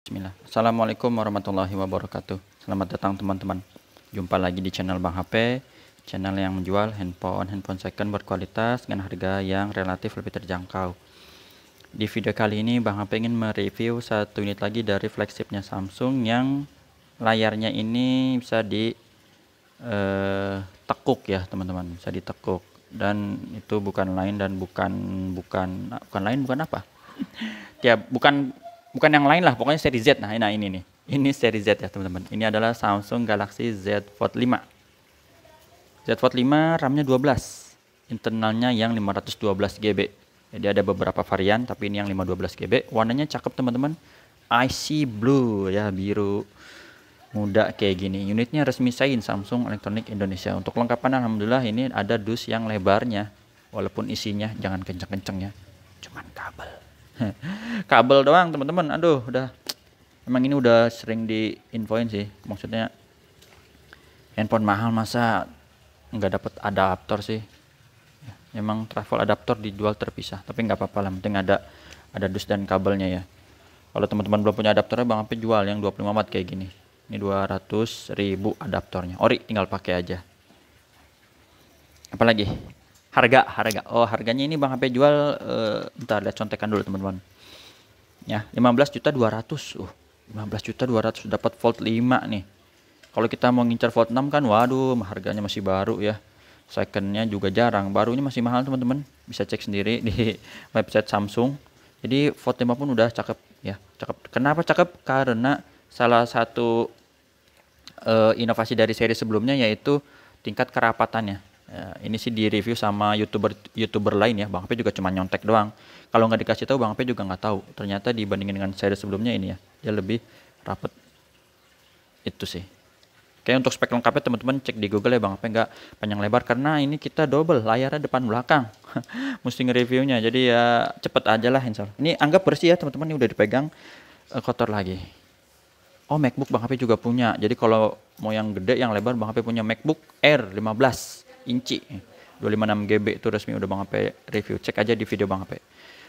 Bismillah. Assalamualaikum warahmatullahi wabarakatuh. Selamat datang teman-teman. Jumpa lagi di channel Bang HP, channel yang menjual handphone handphone second berkualitas dengan harga yang relatif lebih terjangkau. Di video kali ini Bang HP ingin mereview satu unit lagi dari flagshipnya Samsung yang layarnya ini bisa di eh, tekuk ya teman-teman, bisa ditekuk dan itu bukan lain dan bukan bukan bukan lain bukan apa? Tiap ya, bukan bukan yang lain lah, pokoknya seri Z. Nah, nah ini nih. Ini seri Z ya, teman-teman. Ini adalah Samsung Galaxy Z Fold 5. Z Fold 5 RAM-nya 12. Internalnya yang 512 GB. Jadi ada beberapa varian, tapi ini yang 512 GB. Warnanya cakep, teman-teman. Icy blue ya, biru muda kayak gini. Unitnya resmi sign Samsung Electronic Indonesia. Untuk lengkapan alhamdulillah ini ada dus yang lebarnya walaupun isinya jangan kenceng-kenceng ya. Cuman kabel. kabel doang teman-teman aduh udah emang ini udah sering di diinfoin sih maksudnya handphone mahal masa nggak dapat adaptor sih emang travel adaptor dijual terpisah tapi nggak apa-apa lah penting ada ada dus dan kabelnya ya kalau teman-teman belum punya adaptornya bang apa jual yang 25 watt kayak gini ini 200 ribu adaptornya ori tinggal pakai aja apalagi harga harga oh harganya ini bang HP jual uh, eh, ntar lihat contekan dulu teman-teman ya 15 juta 200 uh 15 juta 200 dapat volt 5 nih kalau kita mau ngincar volt 6 kan waduh harganya masih baru ya secondnya juga jarang barunya masih mahal teman-teman bisa cek sendiri di website Samsung jadi volt 5 pun udah cakep ya cakep kenapa cakep karena salah satu uh, inovasi dari seri sebelumnya yaitu tingkat kerapatannya Ya, ini sih di review sama youtuber youtuber lain ya, Bang Ape juga cuma nyontek doang. Kalau nggak dikasih tahu, Bang Ape juga nggak tahu. Ternyata dibandingin dengan seri sebelumnya ini ya, dia lebih rapet. Itu sih. Kayak untuk spek lengkapnya teman-teman cek di Google ya Bang Ape nggak panjang lebar karena ini kita double layarnya depan belakang. Mesti nge-reviewnya. Jadi ya cepet aja lah insya Allah. Ini anggap bersih ya teman-teman, ini udah dipegang eh, kotor lagi. Oh MacBook Bang HP juga punya. Jadi kalau mau yang gede yang lebar Bang HP punya MacBook Air 15 inci 256 GB itu resmi udah Bang Ape review cek aja di video Bang Ape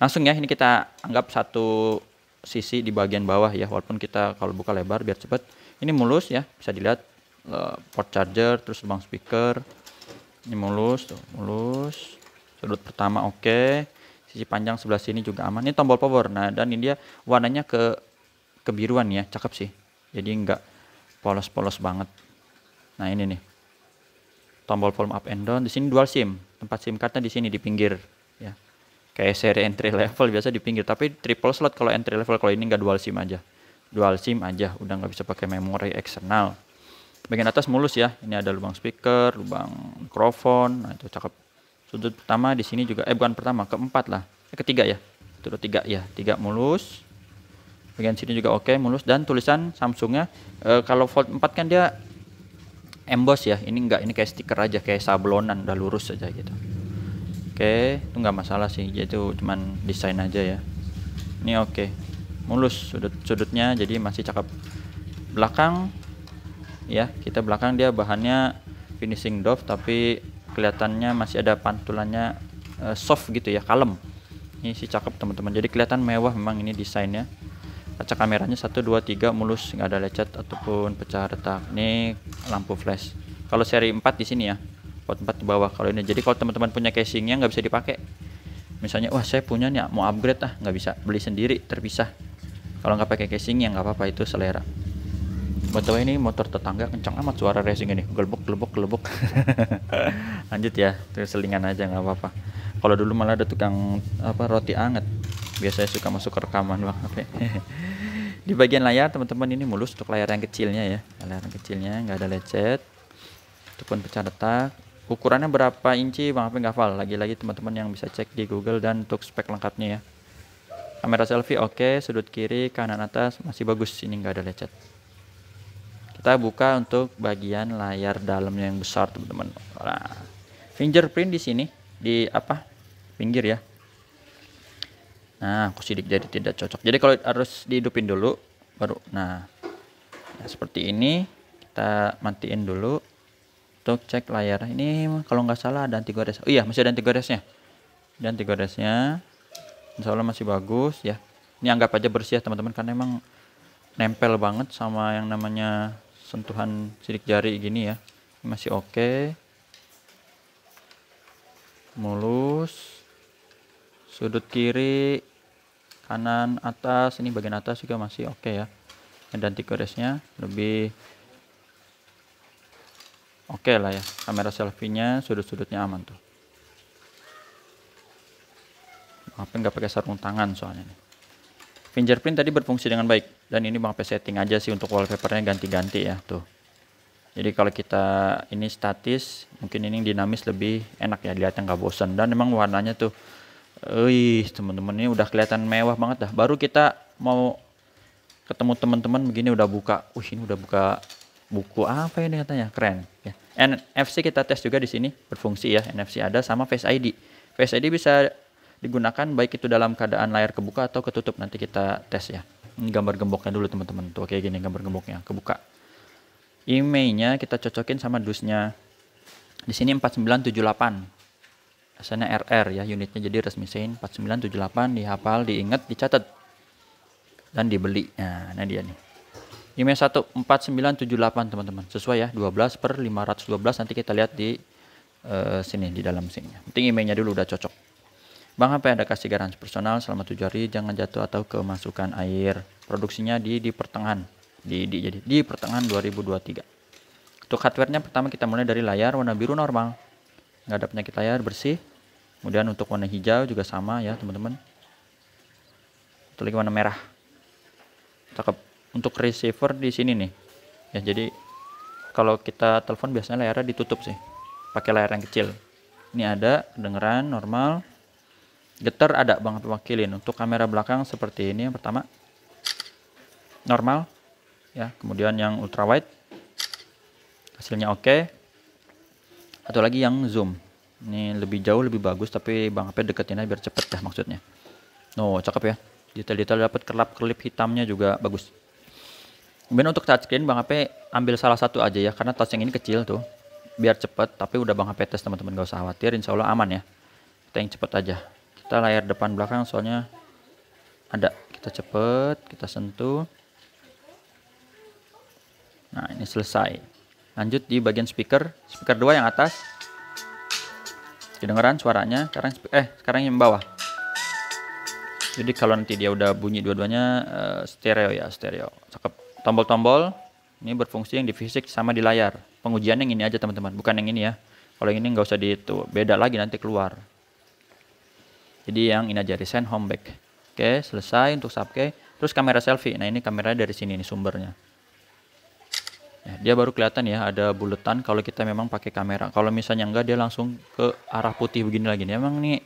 langsung ya ini kita anggap satu sisi di bagian bawah ya walaupun kita kalau buka lebar biar cepet ini mulus ya bisa dilihat eh, port charger terus lubang speaker ini mulus tuh mulus sudut pertama oke okay. sisi panjang sebelah sini juga aman ini tombol power nah dan ini dia warnanya ke kebiruan ya cakep sih jadi nggak polos-polos banget nah ini nih tombol volume up and down. Di sini dual SIM. Tempat SIM cardnya di sini di pinggir ya. Kayak seri entry level biasa di pinggir, tapi triple slot kalau entry level kalau ini nggak dual SIM aja. Dual SIM aja, udah nggak bisa pakai memori eksternal. Bagian atas mulus ya. Ini ada lubang speaker, lubang mikrofon. Nah, itu cakep. Sudut pertama di sini juga eh bukan pertama, keempat lah. Eh, ketiga ya. Itu tiga ya, tiga mulus bagian sini juga oke mulus dan tulisan Samsungnya e, kalau Fold 4 kan dia emboss ya ini enggak ini kayak stiker aja kayak sablonan udah lurus aja gitu oke itu enggak masalah sih jadi ya cuman desain aja ya ini oke mulus sudut sudutnya jadi masih cakep belakang ya kita belakang dia bahannya finishing doff tapi kelihatannya masih ada pantulannya uh, soft gitu ya kalem ini sih cakep teman-teman jadi kelihatan mewah memang ini desainnya kaca kameranya 1 2 3 mulus nggak ada lecet ataupun pecah retak ini lampu flash kalau seri 4 di sini ya pot 4 di bawah kalau ini jadi kalau teman-teman punya casingnya nggak bisa dipakai misalnya wah saya punya nih mau upgrade ah nggak bisa beli sendiri terpisah kalau nggak pakai casing ya nggak apa-apa itu selera Betul ini motor tetangga kencang amat suara racing ini gelebok gelebok gelebok lanjut ya terus selingan aja nggak apa-apa kalau dulu malah ada tukang apa roti anget biasanya suka masuk ke rekaman banget ya. di bagian layar teman-teman ini mulus untuk layar yang kecilnya ya layar yang kecilnya nggak ada lecet ataupun pecah retak ukurannya berapa inci bang apa nggak hafal lagi-lagi teman-teman yang bisa cek di Google dan untuk spek lengkapnya ya kamera selfie oke okay. sudut kiri kanan atas masih bagus ini nggak ada lecet kita buka untuk bagian layar dalamnya yang besar teman-teman nah, fingerprint di sini di apa pinggir ya Nah, aku sidik jadi tidak cocok. Jadi kalau harus dihidupin dulu baru. Nah, nah seperti ini kita matiin dulu untuk cek layar. Ini kalau nggak salah ada anti gores. Oh iya, masih ada anti goresnya. Dan anti goresnya Insya Allah masih bagus ya. Ini anggap aja bersih ya teman-teman karena emang nempel banget sama yang namanya sentuhan sidik jari gini ya. masih oke. Okay. Mulus. Sudut kiri kanan atas ini bagian atas juga masih oke okay ya dan tikoresnya lebih oke okay lah ya kamera selfie nya sudut-sudutnya aman tuh apa nggak pakai sarung tangan soalnya nih. fingerprint tadi berfungsi dengan baik dan ini bang setting aja sih untuk wallpapernya ganti-ganti ya tuh jadi kalau kita ini statis mungkin ini dinamis lebih enak ya dilihat nggak bosan dan memang warnanya tuh Wih, teman-teman ini udah kelihatan mewah banget dah. Baru kita mau ketemu teman-teman begini udah buka. Wih, ini udah buka buku apa ini katanya? Keren. Ya. NFC kita tes juga di sini berfungsi ya. NFC ada sama Face ID. Face ID bisa digunakan baik itu dalam keadaan layar kebuka atau ketutup nanti kita tes ya. Ini gambar gemboknya dulu teman-teman. Tuh kayak gini gambar gemboknya kebuka. Emailnya kita cocokin sama dusnya. Di sini 4978 asalnya RR ya unitnya jadi resmi sein 4978 dihafal diingat dicatat dan dibeli nah ini dia nih IMEI 14978 e teman-teman sesuai ya 12 per 512 nanti kita lihat di uh, sini di dalam sini penting IMEI nya dulu udah cocok bang HP ada kasih garansi personal selama 7 hari jangan jatuh atau kemasukan air produksinya di di pertengahan di, di jadi di pertengahan 2023 untuk hardware-nya pertama kita mulai dari layar warna biru normal nggak ada penyakit layar bersih kemudian untuk warna hijau juga sama ya teman-teman atau lagi warna merah cakep untuk receiver di sini nih ya jadi kalau kita telepon biasanya layarnya ditutup sih pakai layar yang kecil ini ada kedengeran normal getar ada banget wakilin untuk kamera belakang seperti ini yang pertama normal ya kemudian yang ultrawide hasilnya oke okay atau lagi yang zoom ini lebih jauh lebih bagus tapi bang HP deketin aja biar cepet dah maksudnya no oh, cakep ya detail-detail dapat kelap kelip hitamnya juga bagus kemudian untuk touchscreen bang HP ambil salah satu aja ya karena touch yang ini kecil tuh biar cepet tapi udah bang HP tes teman-teman gak usah khawatir insya Allah aman ya kita yang cepet aja kita layar depan belakang soalnya ada kita cepet kita sentuh nah ini selesai Lanjut di bagian speaker, speaker 2 yang atas. Kedengeran suaranya. Sekarang eh sekarang yang bawah. Jadi kalau nanti dia udah bunyi dua-duanya uh, stereo ya, stereo. Cakep. Tombol-tombol ini berfungsi yang di fisik sama di layar. Pengujian yang ini aja teman-teman, bukan yang ini ya. Kalau yang ini nggak usah di itu beda lagi nanti keluar. Jadi yang ini aja resign home back. Oke, selesai untuk subcase Terus kamera selfie. Nah, ini kameranya dari sini ini sumbernya. Ya, dia baru kelihatan ya ada buletan kalau kita memang pakai kamera. Kalau misalnya enggak dia langsung ke arah putih begini lagi. Nih, emang nih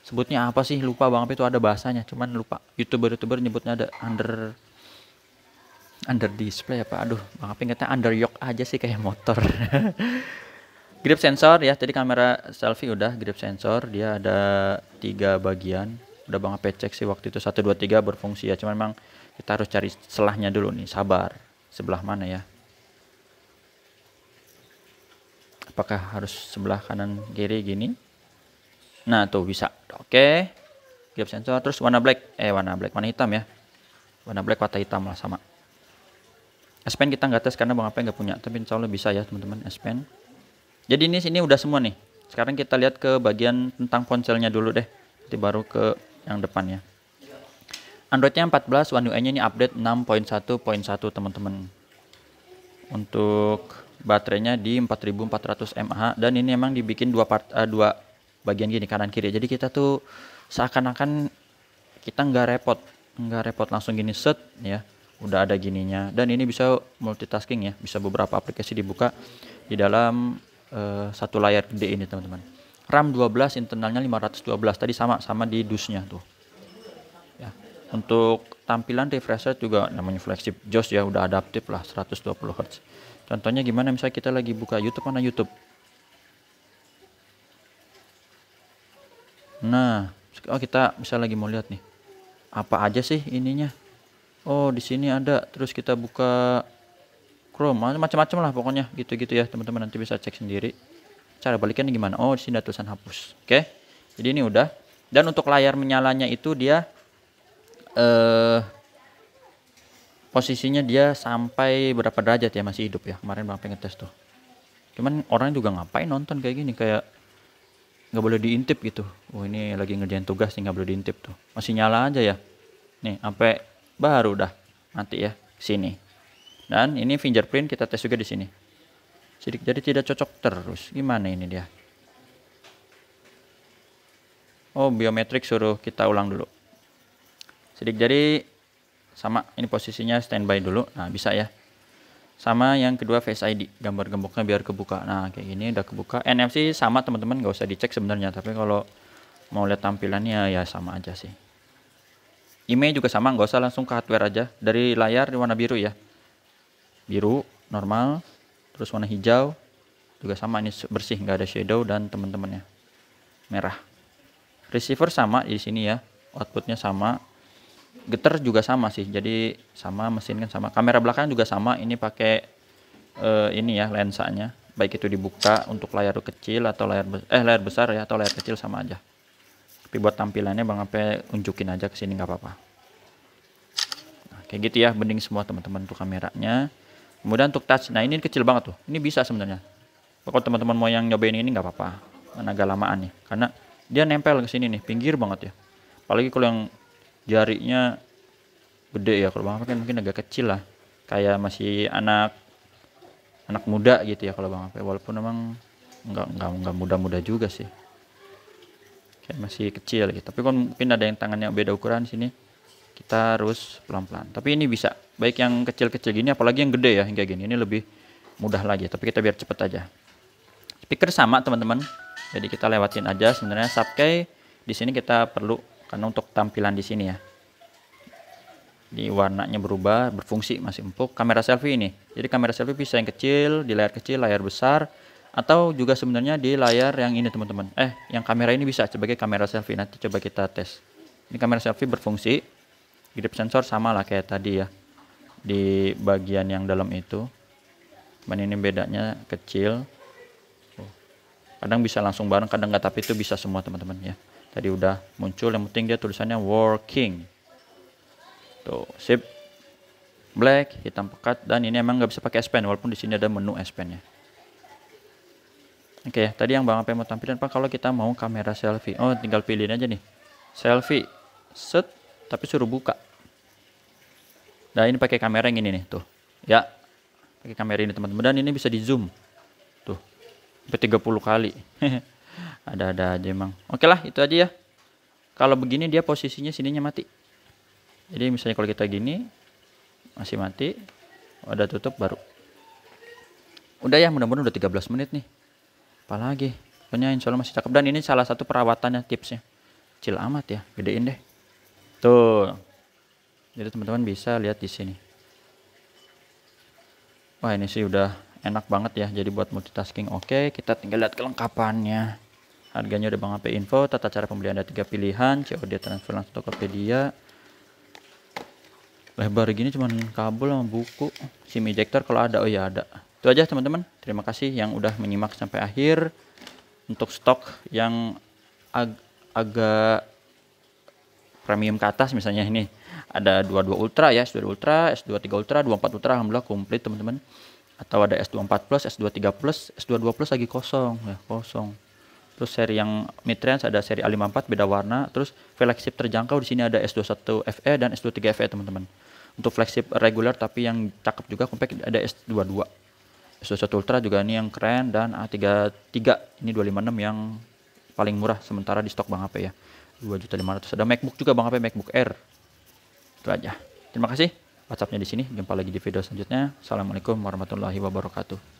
sebutnya apa sih? Lupa Bang itu ada bahasanya, cuman lupa. YouTuber-YouTuber nyebutnya ada under under display apa? Aduh, Bang Api ingetnya under yoke aja sih kayak motor. grip sensor ya, tadi kamera selfie udah grip sensor, dia ada tiga bagian. Udah Bang Api cek sih waktu itu satu dua tiga berfungsi ya, cuman memang kita harus cari selahnya dulu nih, sabar. Sebelah mana ya? apakah harus sebelah kanan kiri gini nah tuh bisa oke okay. gap sensor terus warna black eh warna black warna hitam ya warna black warna hitam lah sama S Pen kita nggak tes karena Bang apa nggak punya tapi insya Allah bisa ya teman-teman S Pen jadi ini sini udah semua nih sekarang kita lihat ke bagian tentang ponselnya dulu deh nanti baru ke yang depannya Androidnya 14 One UI nya ini update 6.1.1 teman-teman untuk baterainya di 4400 mAh dan ini emang dibikin dua part uh, dua bagian gini kanan kiri jadi kita tuh seakan-akan kita nggak repot nggak repot langsung gini set ya udah ada gininya dan ini bisa multitasking ya bisa beberapa aplikasi dibuka di dalam uh, satu layar gede ini teman-teman RAM 12 internalnya 512 tadi sama sama di dusnya tuh ya untuk tampilan refresh rate juga namanya flagship JOS ya udah adaptif lah 120 Hz Contohnya gimana misalnya kita lagi buka YouTube mana YouTube. Nah, oh kita misalnya lagi mau lihat nih. Apa aja sih ininya? Oh, di sini ada. Terus kita buka Chrome, ah, macam-macam lah pokoknya gitu-gitu ya, teman-teman nanti bisa cek sendiri. Cara baliknya gimana? Oh, di sini ada tulisan hapus. Oke. Okay? Jadi ini udah. Dan untuk layar menyalanya itu dia eh posisinya dia sampai berapa derajat ya masih hidup ya kemarin bang pengen tes tuh cuman orang juga ngapain nonton kayak gini kayak nggak boleh diintip gitu oh ini lagi ngerjain tugas nih nggak boleh diintip tuh masih nyala aja ya nih sampai baru dah nanti ya sini dan ini fingerprint kita tes juga di sini sidik jadi tidak cocok terus gimana ini dia oh biometrik suruh kita ulang dulu sidik jadi sama ini posisinya standby dulu nah bisa ya sama yang kedua face ID gambar gemboknya biar kebuka nah kayak gini udah kebuka NFC sama teman-teman nggak usah dicek sebenarnya tapi kalau mau lihat tampilannya ya sama aja sih IMEI e juga sama nggak usah langsung ke hardware aja dari layar warna biru ya biru normal terus warna hijau juga sama ini bersih nggak ada shadow dan teman-temannya merah receiver sama di sini ya outputnya sama geter juga sama sih jadi sama mesin kan sama kamera belakang juga sama ini pakai uh, ini ya lensanya baik itu dibuka untuk layar kecil atau layar eh layar besar ya atau layar kecil sama aja tapi buat tampilannya bang Ape unjukin aja ke sini nggak apa-apa nah, kayak gitu ya bening semua teman-teman untuk kameranya kemudian untuk touch nah ini kecil banget tuh ini bisa sebenarnya kalau teman-teman mau yang nyobain ini nggak apa-apa kan agak lamaan nih karena dia nempel ke sini nih pinggir banget ya apalagi kalau yang jarinya gede ya kalau bang Apek kan mungkin agak kecil lah kayak masih anak anak muda gitu ya kalau bang Apek walaupun emang nggak nggak nggak muda-muda juga sih kayak masih kecil gitu tapi kan mungkin ada yang tangannya beda ukuran sini kita harus pelan-pelan tapi ini bisa baik yang kecil-kecil gini apalagi yang gede ya hingga gini ini lebih mudah lagi tapi kita biar cepet aja speaker sama teman-teman jadi kita lewatin aja sebenarnya subkey di sini kita perlu karena untuk tampilan di sini ya di warnanya berubah berfungsi masih empuk kamera selfie ini jadi kamera selfie bisa yang kecil di layar kecil layar besar atau juga sebenarnya di layar yang ini teman-teman eh yang kamera ini bisa sebagai kamera selfie nanti coba kita tes ini kamera selfie berfungsi grip sensor sama lah kayak tadi ya di bagian yang dalam itu cuman ini bedanya kecil kadang bisa langsung bareng kadang nggak tapi itu bisa semua teman-teman ya tadi udah muncul yang penting dia tulisannya working tuh sip black hitam pekat dan ini emang nggak bisa pakai S Pen walaupun di sini ada menu S Pen ya oke tadi yang Bang apa yang mau tampilkan Pak kalau kita mau kamera selfie oh tinggal pilihin aja nih selfie set tapi suruh buka nah ini pakai kamera yang ini nih tuh ya pakai kamera ini teman-teman dan ini bisa di zoom tuh sampai 30 kali Ada-ada aja emang. Oke lah, itu aja ya. Kalau begini dia posisinya sininya mati. Jadi misalnya kalau kita gini, masih mati, ada tutup baru. Udah ya, mudah-mudahan udah 13 menit nih. Apalagi, pokoknya insya Allah masih cakep. Dan ini salah satu perawatannya, tipsnya. Kecil amat ya, gedein deh. Tuh. Jadi teman-teman bisa lihat di sini. Wah ini sih udah enak banget ya. Jadi buat multitasking oke. Okay. Kita tinggal lihat kelengkapannya. Harganya udah Bang HP Info, tata cara pembelian ada tiga pilihan, COD transfer langsung Tokopedia. Lebar gini cuman kabel sama buku, SIM ejector kalau ada, oh ya ada. Itu aja teman-teman, terima kasih yang udah menyimak sampai akhir. Untuk stok yang ag agak premium ke atas misalnya ini ada 22 Ultra ya, S22 Ultra, S23 Ultra, 24 Ultra alhamdulillah komplit teman-teman. Atau ada S24 Plus, S23 Plus, S22 Plus lagi kosong ya, kosong terus seri yang mid-range ada seri A54 beda warna, terus flagship terjangkau di sini ada S21 FE dan S23 FE teman-teman. Untuk flagship regular tapi yang cakep juga compact ada S22. S21 Ultra juga ini yang keren dan A33 ini 256 yang paling murah sementara di stok Bang HP ya. 2.500. Ada MacBook juga Bang HP MacBook Air. Itu aja. Terima kasih. WhatsAppnya di sini. Jumpa lagi di video selanjutnya. Assalamualaikum warahmatullahi wabarakatuh.